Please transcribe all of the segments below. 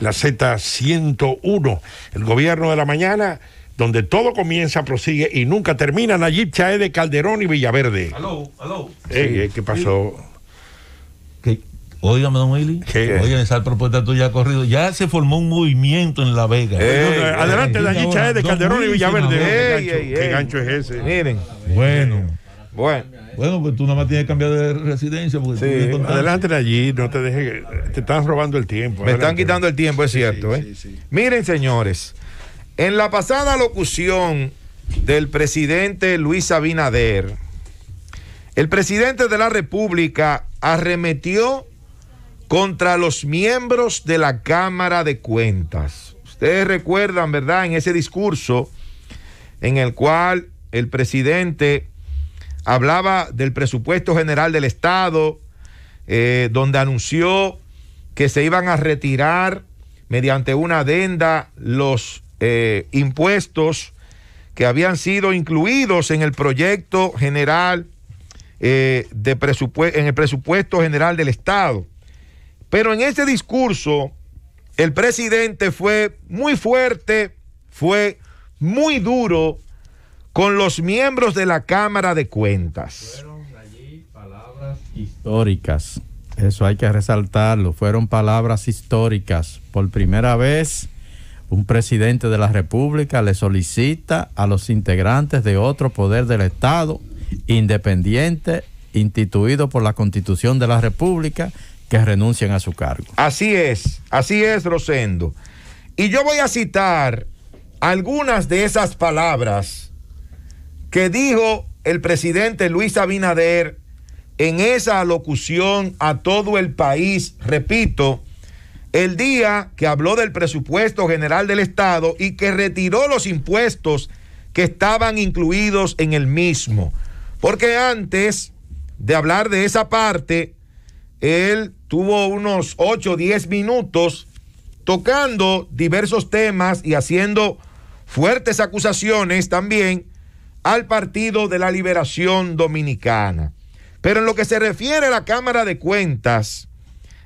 la Z101, el gobierno de la mañana, donde todo comienza, prosigue y nunca termina. Nayib Chae de Calderón y Villaverde. Aló, aló. ¿Qué pasó? ¿Qué? Óigame, don Willy. Oigan, esa propuesta tuya ha corrido. Ya se formó un movimiento en La Vega. adelante, Nayib Chae de Calderón y Villaverde. ¿Qué gancho es ese? Miren. Bueno. Bueno. pues tú nada más tienes que cambiar de residencia. Porque sí. adelante de allí, no te dejes. Te están robando el tiempo. Me están quitando el tiempo, es cierto. ¿eh? Miren, señores, en la pasada locución del presidente Luis Abinader, el presidente de la República arremetió contra los miembros de la Cámara de Cuentas. Ustedes recuerdan, ¿verdad? En ese discurso en el cual el presidente hablaba del presupuesto general del Estado, eh, donde anunció que se iban a retirar mediante una adenda los eh, impuestos que habían sido incluidos en el proyecto general eh, de presupuesto, en el presupuesto general del Estado. Pero en ese discurso, el presidente fue muy fuerte, fue muy duro con los miembros de la Cámara de Cuentas. Fueron allí palabras históricas. Eso hay que resaltarlo. Fueron palabras históricas. Por primera vez, un presidente de la República le solicita a los integrantes de otro poder del Estado, independiente, instituido por la Constitución de la República, que renuncien a su cargo. Así es, así es, Rosendo. Y yo voy a citar algunas de esas palabras que dijo el presidente Luis Abinader en esa alocución a todo el país, repito, el día que habló del presupuesto general del Estado y que retiró los impuestos que estaban incluidos en el mismo. Porque antes de hablar de esa parte, él tuvo unos 8 o 10 minutos tocando diversos temas y haciendo fuertes acusaciones también al Partido de la Liberación Dominicana. Pero en lo que se refiere a la Cámara de Cuentas,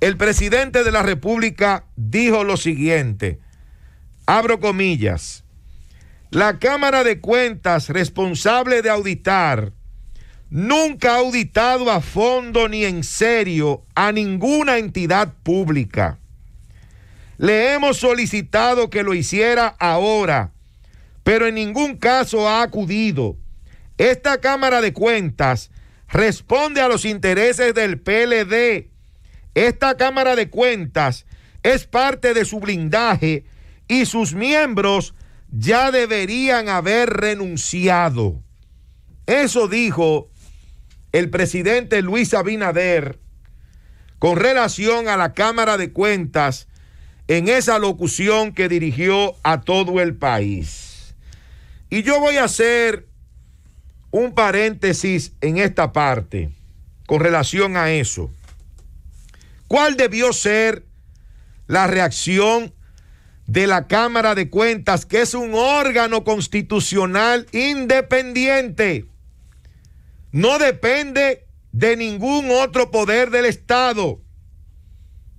el presidente de la República dijo lo siguiente, abro comillas, la Cámara de Cuentas responsable de auditar nunca ha auditado a fondo ni en serio a ninguna entidad pública. Le hemos solicitado que lo hiciera ahora pero en ningún caso ha acudido. Esta Cámara de Cuentas responde a los intereses del PLD. Esta Cámara de Cuentas es parte de su blindaje y sus miembros ya deberían haber renunciado. Eso dijo el presidente Luis Abinader con relación a la Cámara de Cuentas en esa locución que dirigió a todo el país. Y yo voy a hacer un paréntesis en esta parte con relación a eso. ¿Cuál debió ser la reacción de la Cámara de Cuentas, que es un órgano constitucional independiente? No depende de ningún otro poder del Estado.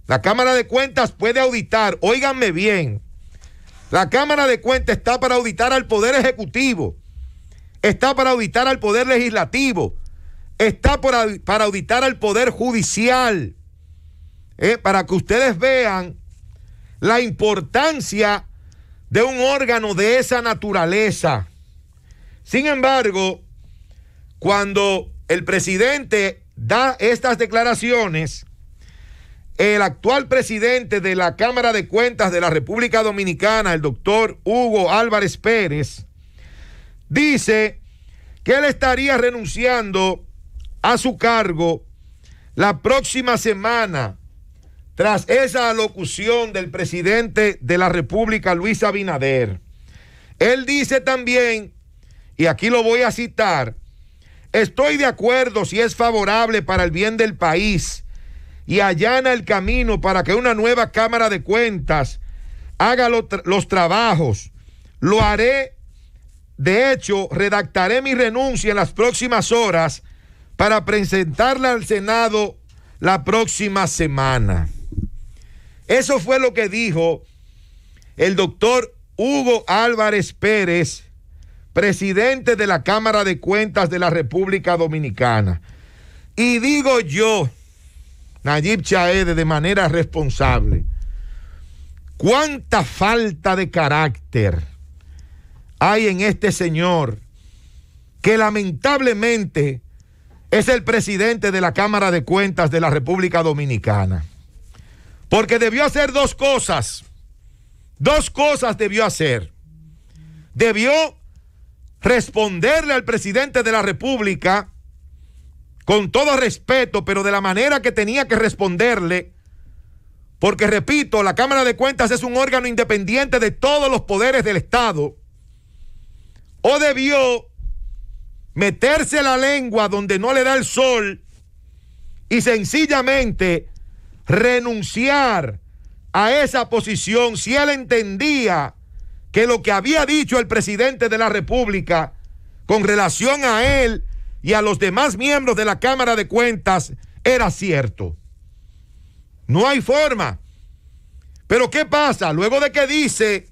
La Cámara de Cuentas puede auditar, óiganme bien, la Cámara de Cuentas está para auditar al Poder Ejecutivo, está para auditar al Poder Legislativo, está para auditar al Poder Judicial, eh, para que ustedes vean la importancia de un órgano de esa naturaleza. Sin embargo, cuando el presidente da estas declaraciones, el actual presidente de la Cámara de Cuentas de la República Dominicana, el doctor Hugo Álvarez Pérez, dice que él estaría renunciando a su cargo la próxima semana tras esa alocución del presidente de la República, Luis Abinader. Él dice también, y aquí lo voy a citar, estoy de acuerdo si es favorable para el bien del país y allana el camino para que una nueva Cámara de Cuentas haga los trabajos. Lo haré, de hecho, redactaré mi renuncia en las próximas horas para presentarla al Senado la próxima semana. Eso fue lo que dijo el doctor Hugo Álvarez Pérez, presidente de la Cámara de Cuentas de la República Dominicana. Y digo yo, Nayib Chaede de manera responsable. ¿Cuánta falta de carácter hay en este señor que lamentablemente es el presidente de la Cámara de Cuentas de la República Dominicana? Porque debió hacer dos cosas. Dos cosas debió hacer. Debió responderle al presidente de la República con todo respeto, pero de la manera que tenía que responderle, porque repito, la Cámara de Cuentas es un órgano independiente de todos los poderes del Estado, o debió meterse la lengua donde no le da el sol y sencillamente renunciar a esa posición si él entendía que lo que había dicho el presidente de la República con relación a él y a los demás miembros de la Cámara de Cuentas era cierto. No hay forma. Pero ¿qué pasa? Luego de que dice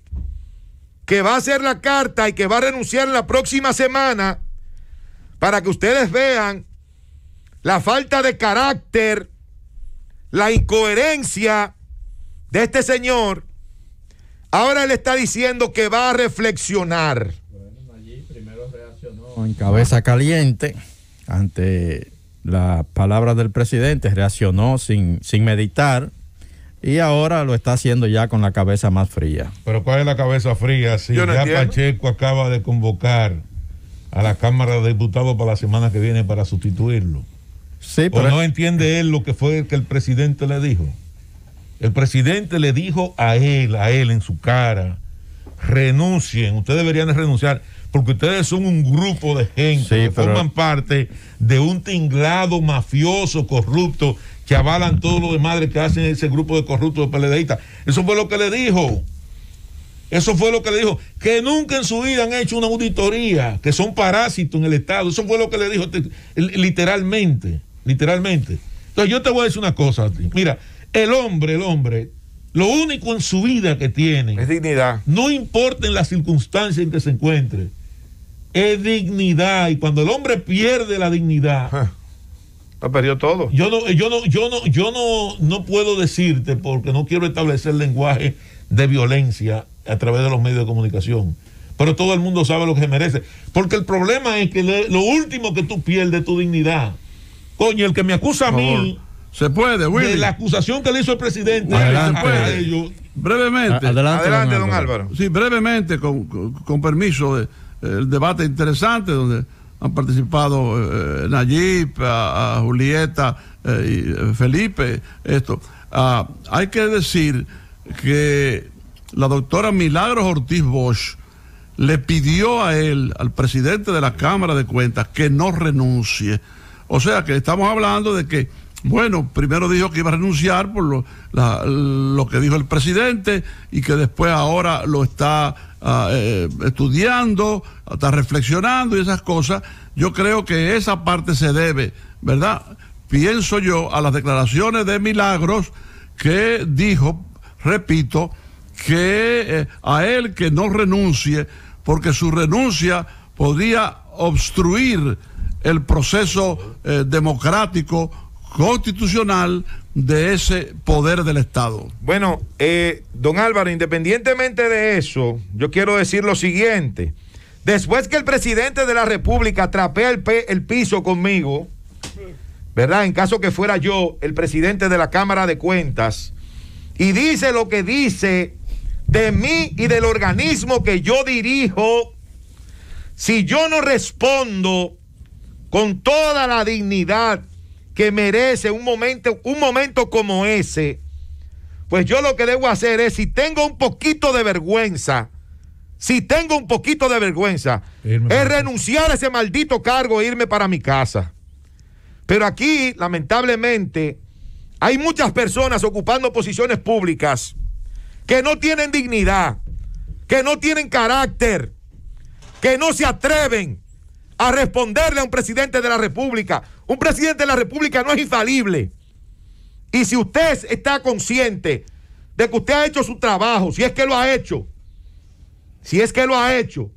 que va a hacer la carta y que va a renunciar la próxima semana, para que ustedes vean la falta de carácter, la incoherencia de este señor, ahora él está diciendo que va a reflexionar en cabeza caliente ante las palabras del presidente, reaccionó sin, sin meditar y ahora lo está haciendo ya con la cabeza más fría. Pero ¿cuál es la cabeza fría si ya Pacheco acaba de convocar a la Cámara de Diputados para la semana que viene para sustituirlo? Sí, pero no entiende él lo que fue que el presidente le dijo? El presidente le dijo a él, a él en su cara, renuncien, ustedes deberían renunciar porque ustedes son un grupo de gente que forman parte de un tinglado mafioso, corrupto, que avalan todo lo de madre que hacen ese grupo de corruptos de peledeístas. Eso fue lo que le dijo. Eso fue lo que le dijo. Que nunca en su vida han hecho una auditoría, que son parásitos en el Estado. Eso fue lo que le dijo literalmente. Literalmente. Entonces yo te voy a decir una cosa Mira, el hombre, el hombre, lo único en su vida que tiene... es dignidad. No importa en las circunstancias en que se encuentre, es dignidad. Y cuando el hombre pierde la dignidad, lo perdió todo. Yo no, yo no, yo no, yo no, no puedo decirte porque no quiero establecer lenguaje de violencia a través de los medios de comunicación. Pero todo el mundo sabe lo que se merece. Porque el problema es que lo último que tú pierdes es tu dignidad. Coño, el que me acusa a mí se puede, Willy. De la acusación que le hizo el presidente Brevemente. adelante, don, Álvaro. Sí, brevemente, con, permiso del eh, debate interesante donde han participado eh, Nayib, Julieta, eh, y eh, Felipe, esto. Ah, hay que decir que la doctora Milagros Ortiz Bosch le pidió a él, al presidente de la Cámara de Cuentas, que no renuncie. O sea que estamos hablando de que bueno, primero dijo que iba a renunciar por lo, que dijo el presidente y que después ahora lo está ah, eh, estudiando, está reflexionando y esas cosas. Yo creo que esa parte se debe, ¿verdad? Pienso yo a las declaraciones de Milagros que dijo, repito, que eh, a él que no renuncie, porque su renuncia podía obstruir el proceso eh, democrático constitucional de ese poder del Estado. Bueno, eh, don Álvaro, independientemente de eso, yo quiero decir lo siguiente. Después que el presidente de la República trapea el, el piso conmigo, ¿verdad? En caso que fuera yo el presidente de la Cámara de Cuentas, y dice lo que dice de mí y del organismo que yo dirijo, si yo no respondo con toda la dignidad que merece un momento, un momento como ese, pues yo lo que debo hacer es, si tengo un poquito de vergüenza, si tengo un poquito de vergüenza, es renunciar a ese maldito cargo e irme para mi casa. Pero aquí, lamentablemente, hay muchas personas ocupando posiciones públicas que no tienen dignidad, que no tienen carácter, que no se atreven a responderle a un presidente de la República. Un presidente de la República no es infalible. Y si usted está consciente de que usted ha hecho su trabajo, si es que lo ha hecho, si es que lo ha hecho,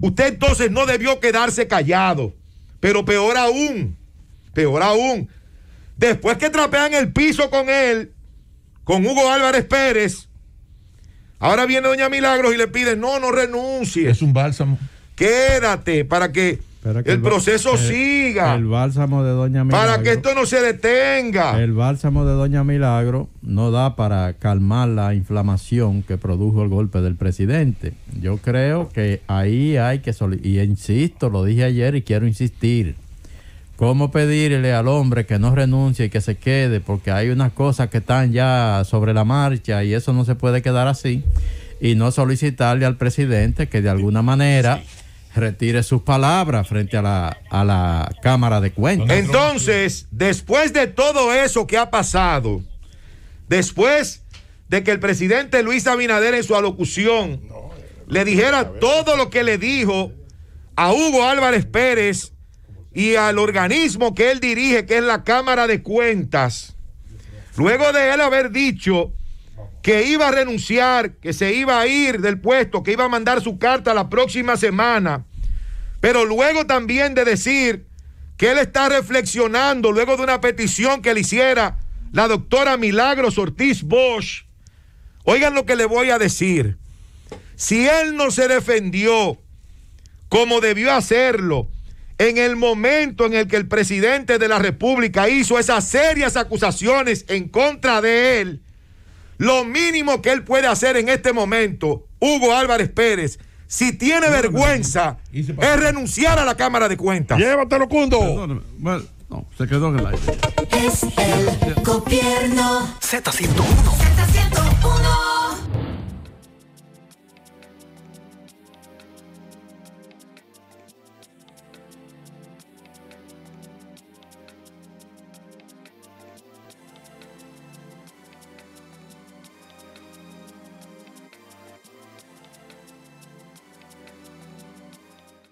usted entonces no debió quedarse callado. Pero peor aún, peor aún, después que trapean el piso con él, con Hugo Álvarez Pérez, ahora viene Doña Milagros y le pide, no, no renuncie. Es un bálsamo. Quédate para que, el, proceso siga. El bálsamo de Doña Milagro. Para que esto no se detenga. El bálsamo de Doña Milagro no da para calmar la inflamación que produjo el golpe del presidente. Yo creo que ahí hay que, y insisto, lo dije ayer y quiero insistir. ¿Cómo pedirle al hombre que no renuncie y que se quede? Porque hay unas cosas que están ya sobre la marcha y eso no se puede quedar así. Y no solicitarle al presidente que de alguna manera retire sus palabras frente a la, a la Cámara de Cuentas. Entonces, después de todo eso que ha pasado, después de que el presidente Luis Abinader en su alocución le dijera todo lo que le dijo a Hugo Álvarez Pérez y al organismo que él dirige, que es la Cámara de Cuentas, luego de él haber dicho que iba a renunciar, que se iba a ir del puesto, que iba a mandar su carta la próxima semana, pero luego también de decir que él está reflexionando luego de una petición que le hiciera la doctora Milagros Ortiz Bosch, oigan lo que le voy a decir. Si él no se defendió como debió hacerlo en el momento en el que el presidente de la República hizo esas serias acusaciones en contra de él, lo mínimo que él puede hacer en este momento, Hugo Álvarez Pérez, si tiene vergüenza, es renunciar a la Cámara de Cuentas. Llévatelo, Cundo. Bueno, no, se quedó en el aire. Es el gobierno Z101. Z101.